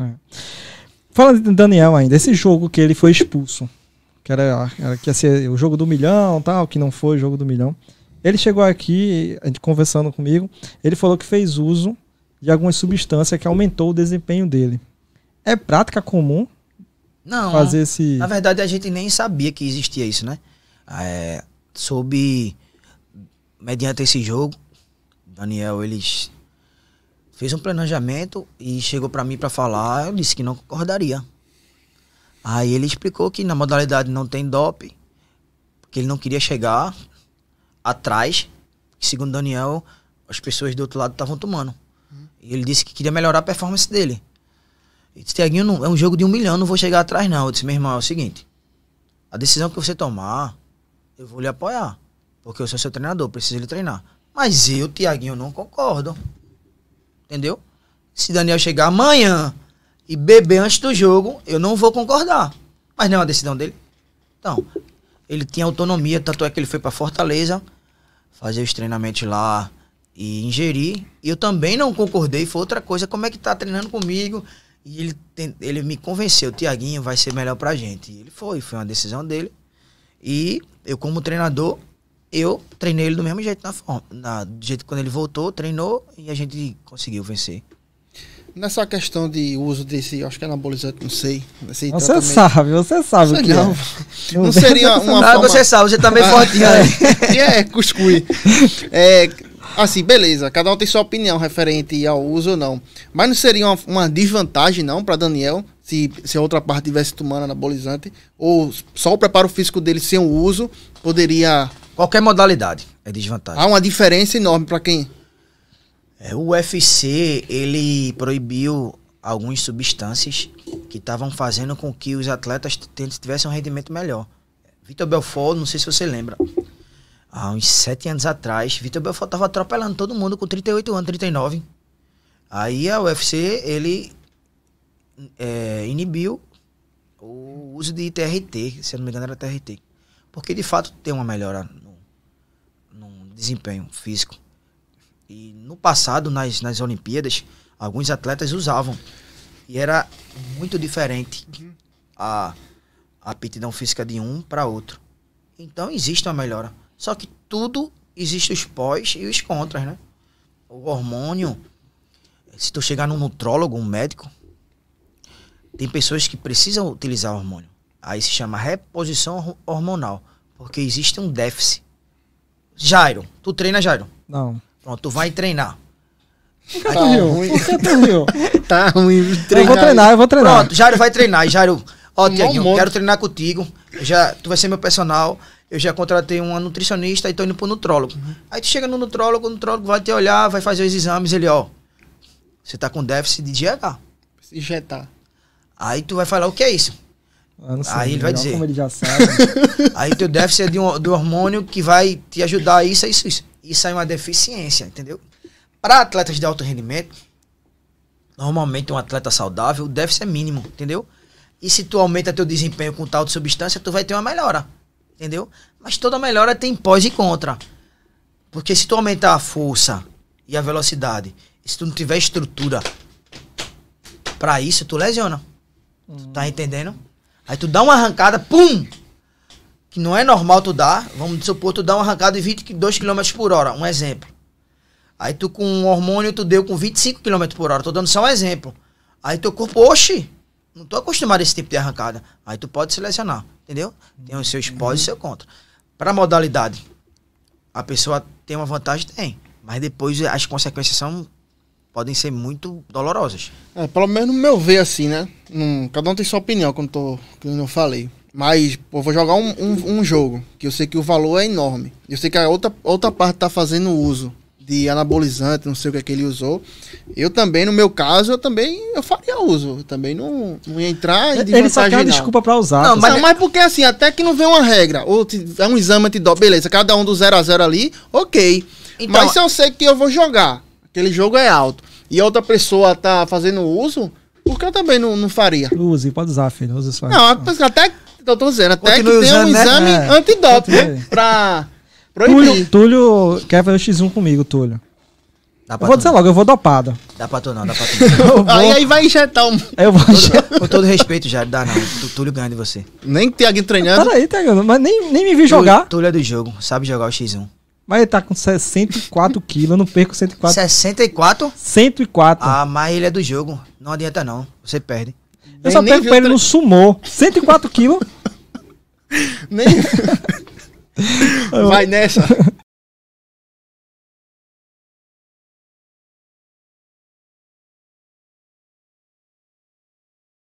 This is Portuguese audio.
É. Falando de Daniel ainda, esse jogo que ele foi expulso, que era, era que ia ser o jogo do milhão tal, que não foi o jogo do milhão. Ele chegou aqui, conversando comigo, ele falou que fez uso de alguma substância que aumentou o desempenho dele. É prática comum? Não. Fazer esse. Na verdade, a gente nem sabia que existia isso, né? É, mediante esse jogo, Daniel eles fez um planejamento e chegou para mim para falar, eu disse que não concordaria. Aí ele explicou que na modalidade não tem DOP, que ele não queria chegar atrás, que segundo Daniel, as pessoas do outro lado estavam tomando. E ele disse que queria melhorar a performance dele. Ele disse, Tiaguinho, é um jogo de um milhão, não vou chegar atrás não. Eu disse, meu irmão, é o seguinte, a decisão que você tomar, eu vou lhe apoiar, porque eu sou seu treinador, preciso lhe treinar. Mas eu, Tiaguinho, não concordo. Entendeu? Se Daniel chegar amanhã e beber antes do jogo, eu não vou concordar. Mas não é uma decisão dele. Então, ele tinha autonomia, tanto é que ele foi para Fortaleza fazer os treinamentos lá e ingerir. Eu também não concordei, foi outra coisa. Como é que tá treinando comigo? E ele, ele me convenceu, Tiaguinho vai ser melhor pra gente. E ele foi, foi uma decisão dele. E eu, como treinador, eu treinei ele do mesmo jeito na forma. Na, do jeito que quando ele voltou, treinou e a gente conseguiu vencer. Nessa questão de uso desse, acho que é anabolizante, não sei. Você tratamento. sabe, você sabe o que não. é. Não seria uma não, forma... você sabe, você tá meio ah, fortinho né? aí. É. é, cuscui. É, assim, beleza, cada um tem sua opinião referente ao uso ou não. Mas não seria uma, uma desvantagem, não, para Daniel, se, se a outra parte tivesse tomando anabolizante? Ou só o preparo físico dele sem o uso poderia Qualquer modalidade é desvantagem. Há uma diferença enorme para quem? É, o UFC, ele proibiu algumas substâncias que estavam fazendo com que os atletas tivessem um rendimento melhor. Vitor Belfort, não sei se você lembra, há uns sete anos atrás, Vitor Belfort estava atropelando todo mundo com 38 anos, 39. Aí a UFC, ele é, inibiu o uso de TRT, se eu não me engano era TRT. Porque de fato tem uma melhora desempenho físico. E no passado, nas, nas Olimpíadas, alguns atletas usavam. E era muito diferente a, a aptidão física de um para outro. Então existe uma melhora. Só que tudo existe os pós e os contras, né? O hormônio, se tu chegar num nutrólogo, um médico, tem pessoas que precisam utilizar hormônio. Aí se chama reposição hormonal, porque existe um déficit Jairo. Tu treina, Jairo? Não. Pronto, tu vai treinar. Por que tá tu riu? Por que tu tá riu? Tá ruim. Eu vou treinar, eu vou treinar. Pronto, Jairo vai treinar. Jairo, ó, um Tiaguinho, quero treinar contigo. Eu já, tu vai ser meu personal. Eu já contratei uma nutricionista e tô indo pro nutrólogo. Uhum. Aí tu chega no nutrólogo, o nutrólogo vai te olhar, vai fazer os exames. Ele, ó, você tá com déficit de GH. Injetar. Aí tu vai falar, o que é isso? Ah, aí é ele vai dizer. Como ele já sabe. aí teu déficit é de um, do hormônio que vai te ajudar a isso, isso, isso. Isso é uma deficiência, entendeu? Para atletas de alto rendimento, normalmente um atleta saudável, o déficit é mínimo, entendeu? E se tu aumenta teu desempenho com tal de substância, tu vai ter uma melhora, entendeu? Mas toda melhora tem pós e contra. Porque se tu aumentar a força e a velocidade, se tu não tiver estrutura para isso, tu lesiona. Hum. Tu tá hum. entendendo? Aí tu dá uma arrancada, pum! Que não é normal tu dar. Vamos supor, tu dá uma arrancada de 22 km por hora, um exemplo. Aí tu com um hormônio tu deu com 25 km por hora. Tô dando só um exemplo. Aí teu corpo, oxe, não tô acostumado a esse tipo de arrancada. Aí tu pode selecionar, entendeu? Tem os seus pós e seu contra. Pra modalidade, a pessoa tem uma vantagem? Tem. Mas depois as consequências são podem ser muito dolorosas. É, pelo menos no meu ver, assim, né? cada um tem sua opinião, quando, tô, eu falei. Mas, pô, vou jogar um, um, um, jogo que eu sei que o valor é enorme. Eu sei que a outra, outra parte tá fazendo uso de anabolizante, não sei o que, é que ele usou. Eu também, no meu caso, eu também eu faria uso. Eu também não, não ia entrar em Ele só quer desculpa pra usar. Não, tá mas, mas porque assim, até que não vem uma regra. Ou é um exame antidó, beleza, cada um do 0 a 0 ali, ok. Então, mas se eu sei que eu vou jogar aquele jogo é alto, e a outra pessoa tá fazendo uso, por que eu também não, não faria. Use, pode usar, filho. Usa só. Não, até. Eu tô dizendo, até Continue que tem um né? exame é. Né? pra proibir. Túlio, Túlio quer fazer o X1 comigo, Túlio. Dá eu vou dizer logo, eu vou dopado. Dá pra tu não, dá pra tu não. vou... aí, aí vai injetar um. Eu vou injetar. com todo respeito, já dá não. Tu, Túlio ganha de você. Nem alguém ah, treinando. Peraí, ganhando mas nem, nem me vi Túlio, jogar. Túlio é do jogo, sabe jogar o X1. Mas ele tá com 64 quilos, eu não perco 104. 64? 104. Ah, mas ele é do jogo. Não adianta não, você perde. Eu nem, só pego pra ele tra... no sumô. 104 quilos. Nem... Vai nessa.